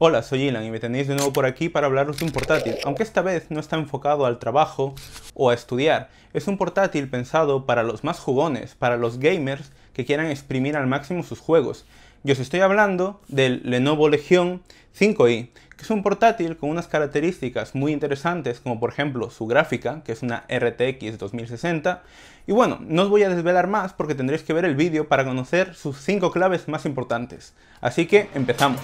Hola, soy Ilan y me tenéis de nuevo por aquí para hablaros de un portátil, aunque esta vez no está enfocado al trabajo o a estudiar. Es un portátil pensado para los más jugones, para los gamers que quieran exprimir al máximo sus juegos. Yo os estoy hablando del Lenovo Legion 5i, que es un portátil con unas características muy interesantes, como por ejemplo su gráfica, que es una RTX 2060. Y bueno, no os voy a desvelar más porque tendréis que ver el vídeo para conocer sus 5 claves más importantes. Así que empezamos.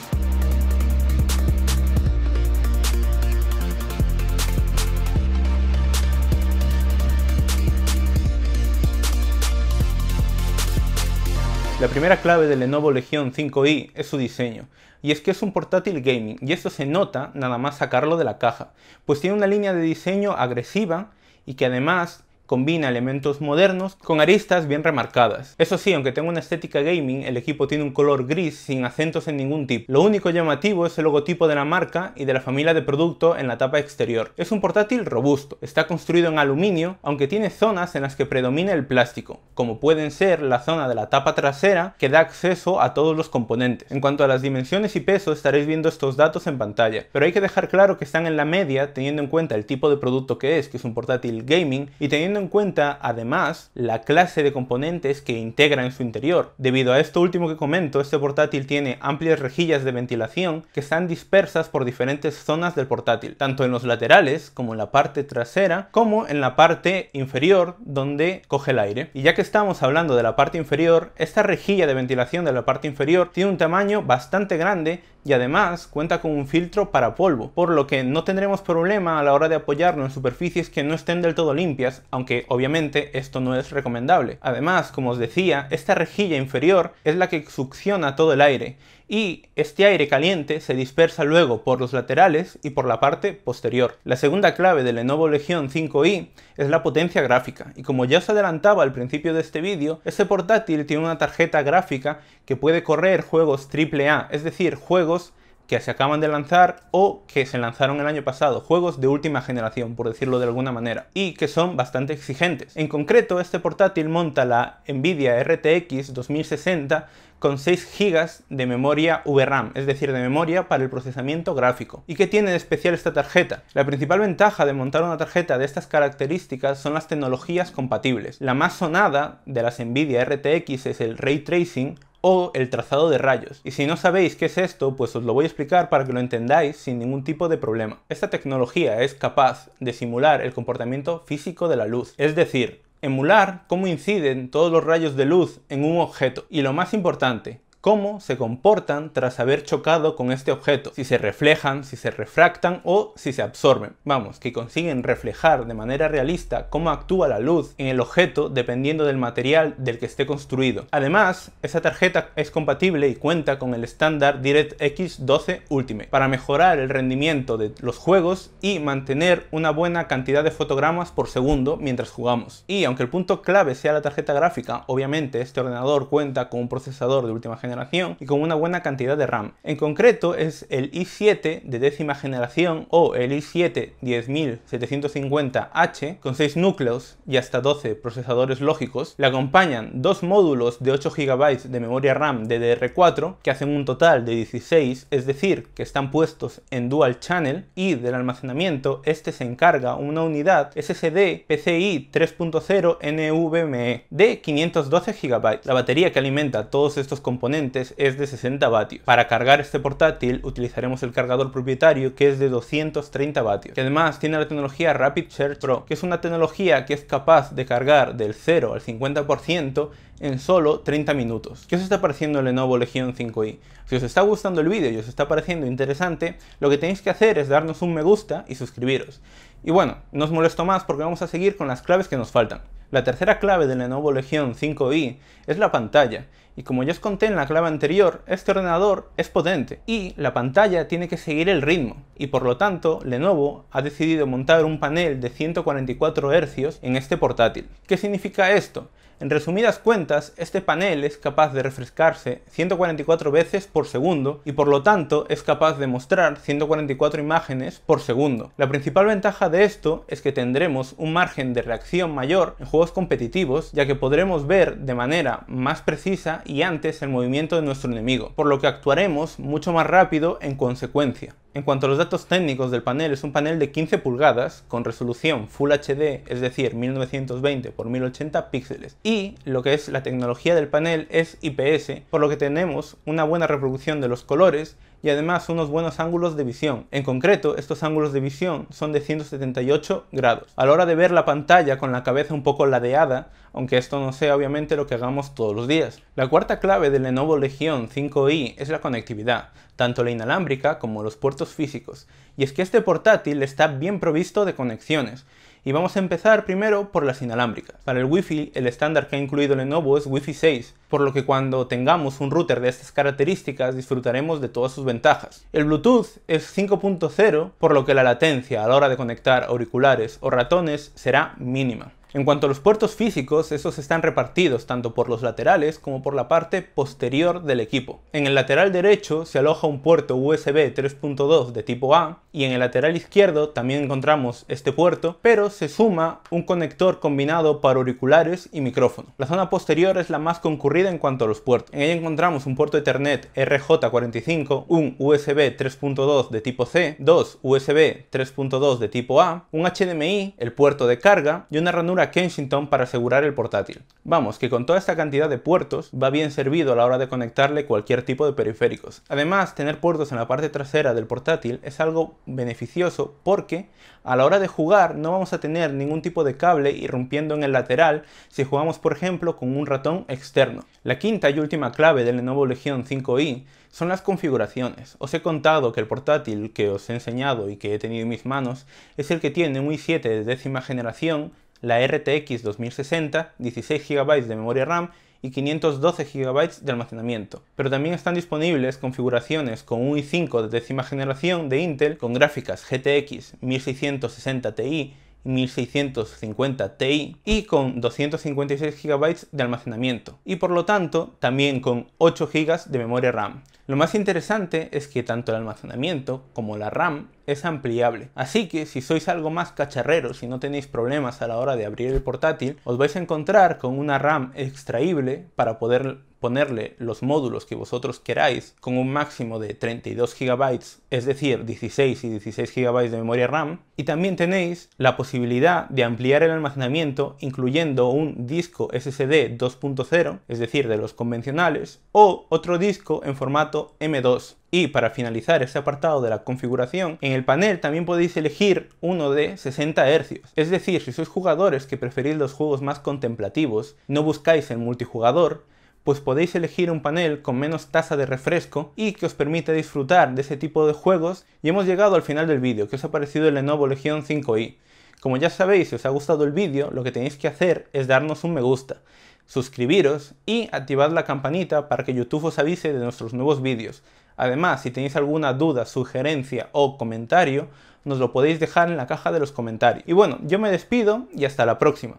La primera clave del Lenovo Legion 5i es su diseño, y es que es un portátil gaming, y esto se nota nada más sacarlo de la caja, pues tiene una línea de diseño agresiva y que además combina elementos modernos con aristas bien remarcadas. Eso sí, aunque tenga una estética gaming, el equipo tiene un color gris sin acentos en ningún tipo. Lo único llamativo es el logotipo de la marca y de la familia de producto en la tapa exterior. Es un portátil robusto, está construido en aluminio, aunque tiene zonas en las que predomina el plástico, como pueden ser la zona de la tapa trasera que da acceso a todos los componentes. En cuanto a las dimensiones y peso, estaréis viendo estos datos en pantalla, pero hay que dejar claro que están en la media teniendo en cuenta el tipo de producto que es, que es un portátil gaming, y teniendo teniendo en cuenta además la clase de componentes que integra en su interior. Debido a esto último que comento, este portátil tiene amplias rejillas de ventilación que están dispersas por diferentes zonas del portátil, tanto en los laterales como en la parte trasera, como en la parte inferior donde coge el aire. Y ya que estamos hablando de la parte inferior, esta rejilla de ventilación de la parte inferior tiene un tamaño bastante grande y además cuenta con un filtro para polvo, por lo que no tendremos problema a la hora de apoyarlo en superficies que no estén del todo limpias, aunque obviamente esto no es recomendable. Además, como os decía, esta rejilla inferior es la que succiona todo el aire y este aire caliente se dispersa luego por los laterales y por la parte posterior. La segunda clave del Lenovo Legion 5i es la potencia gráfica y como ya os adelantaba al principio de este vídeo, este portátil tiene una tarjeta gráfica que puede correr juegos AAA, es decir, juegos que se acaban de lanzar o que se lanzaron el año pasado, juegos de última generación, por decirlo de alguna manera, y que son bastante exigentes. En concreto, este portátil monta la Nvidia RTX 2060 con 6 GB de memoria VRAM, es decir, de memoria para el procesamiento gráfico. ¿Y qué tiene de especial esta tarjeta? La principal ventaja de montar una tarjeta de estas características son las tecnologías compatibles. La más sonada de las Nvidia RTX es el Ray Tracing, o el trazado de rayos. Y si no sabéis qué es esto, pues os lo voy a explicar para que lo entendáis sin ningún tipo de problema. Esta tecnología es capaz de simular el comportamiento físico de la luz, es decir, emular cómo inciden todos los rayos de luz en un objeto. Y lo más importante, cómo se comportan tras haber chocado con este objeto, si se reflejan, si se refractan o si se absorben. Vamos, que consiguen reflejar de manera realista cómo actúa la luz en el objeto dependiendo del material del que esté construido. Además, esa tarjeta es compatible y cuenta con el estándar DirectX 12 Ultimate para mejorar el rendimiento de los juegos y mantener una buena cantidad de fotogramas por segundo mientras jugamos. Y aunque el punto clave sea la tarjeta gráfica, obviamente este ordenador cuenta con un procesador de última generación y con una buena cantidad de RAM. En concreto es el i7 de décima generación o el i7 10750H con 6 núcleos y hasta 12 procesadores lógicos. Le acompañan dos módulos de 8 GB de memoria RAM DDR4 que hacen un total de 16, es decir, que están puestos en dual channel y del almacenamiento este se encarga una unidad SSD PCI 3.0 NVMe de 512 GB. La batería que alimenta todos estos componentes es de 60 vatios. Para cargar este portátil utilizaremos el cargador propietario que es de 230 vatios. Que además tiene la tecnología Rapid Charge Pro, que es una tecnología que es capaz de cargar del 0 al 50% en solo 30 minutos. ¿Qué os está pareciendo el Lenovo Legion 5i? Si os está gustando el vídeo y os está pareciendo interesante, lo que tenéis que hacer es darnos un me gusta y suscribiros. Y bueno, no os molesto más porque vamos a seguir con las claves que nos faltan. La tercera clave de Lenovo Legion 5i es la pantalla, y como ya os conté en la clave anterior, este ordenador es potente y la pantalla tiene que seguir el ritmo, y por lo tanto Lenovo ha decidido montar un panel de 144 Hz en este portátil. ¿Qué significa esto? En resumidas cuentas, este panel es capaz de refrescarse 144 veces por segundo y por lo tanto es capaz de mostrar 144 imágenes por segundo. La principal ventaja de esto es que tendremos un margen de reacción mayor en juegos competitivos ya que podremos ver de manera más precisa y antes el movimiento de nuestro enemigo, por lo que actuaremos mucho más rápido en consecuencia. En cuanto a los datos técnicos del panel, es un panel de 15 pulgadas con resolución Full HD, es decir, 1920 x 1080 píxeles. Y lo que es la tecnología del panel es IPS, por lo que tenemos una buena reproducción de los colores y además unos buenos ángulos de visión. En concreto, estos ángulos de visión son de 178 grados. A la hora de ver la pantalla con la cabeza un poco ladeada, aunque esto no sea obviamente lo que hagamos todos los días. La cuarta clave del Lenovo Legion 5i es la conectividad, tanto la inalámbrica como los puertos físicos, y es que este portátil está bien provisto de conexiones, y vamos a empezar primero por las inalámbricas. Para el Wi-Fi, el estándar que ha incluido Lenovo es Wi-Fi 6, por lo que cuando tengamos un router de estas características disfrutaremos de todas sus ventajas. El Bluetooth es 5.0, por lo que la latencia a la hora de conectar auriculares o ratones será mínima. En cuanto a los puertos físicos, esos están repartidos tanto por los laterales como por la parte posterior del equipo. En el lateral derecho se aloja un puerto USB 3.2 de tipo A y en el lateral izquierdo también encontramos este puerto, pero se suma un conector combinado para auriculares y micrófono. La zona posterior es la más concurrida en cuanto a los puertos. En ella encontramos un puerto Ethernet RJ45, un USB 3.2 de tipo C, dos USB 3.2 de tipo A, un HDMI, el puerto de carga y una ranura Kensington para asegurar el portátil. Vamos, que con toda esta cantidad de puertos va bien servido a la hora de conectarle cualquier tipo de periféricos. Además, tener puertos en la parte trasera del portátil es algo beneficioso porque a la hora de jugar no vamos a tener ningún tipo de cable irrumpiendo en el lateral si jugamos por ejemplo con un ratón externo. La quinta y última clave del Lenovo Legion 5i son las configuraciones. Os he contado que el portátil que os he enseñado y que he tenido en mis manos es el que tiene un i7 de décima generación la RTX 2060, 16 GB de memoria RAM y 512 GB de almacenamiento. Pero también están disponibles configuraciones con un i5 de décima generación de Intel con gráficas GTX 1660 Ti 1650 Ti y con 256 GB de almacenamiento y por lo tanto también con 8 GB de memoria RAM. Lo más interesante es que tanto el almacenamiento como la RAM es ampliable. Así que si sois algo más cacharreros si y no tenéis problemas a la hora de abrir el portátil, os vais a encontrar con una RAM extraíble para poder ponerle los módulos que vosotros queráis con un máximo de 32 GB, es decir, 16 y 16 GB de memoria RAM. Y también tenéis la posibilidad de ampliar el almacenamiento incluyendo un disco SSD 2.0, es decir, de los convencionales, o otro disco en formato M2. Y para finalizar este apartado de la configuración, en el panel también podéis elegir uno de 60 Hz. Es decir, si sois jugadores que preferís los juegos más contemplativos, no buscáis el multijugador, pues podéis elegir un panel con menos tasa de refresco y que os permita disfrutar de ese tipo de juegos. Y hemos llegado al final del vídeo, que os ha parecido el Lenovo Legion 5i. Como ya sabéis, si os ha gustado el vídeo, lo que tenéis que hacer es darnos un me gusta, suscribiros y activad la campanita para que YouTube os avise de nuestros nuevos vídeos. Además, si tenéis alguna duda, sugerencia o comentario, nos lo podéis dejar en la caja de los comentarios. Y bueno, yo me despido y hasta la próxima.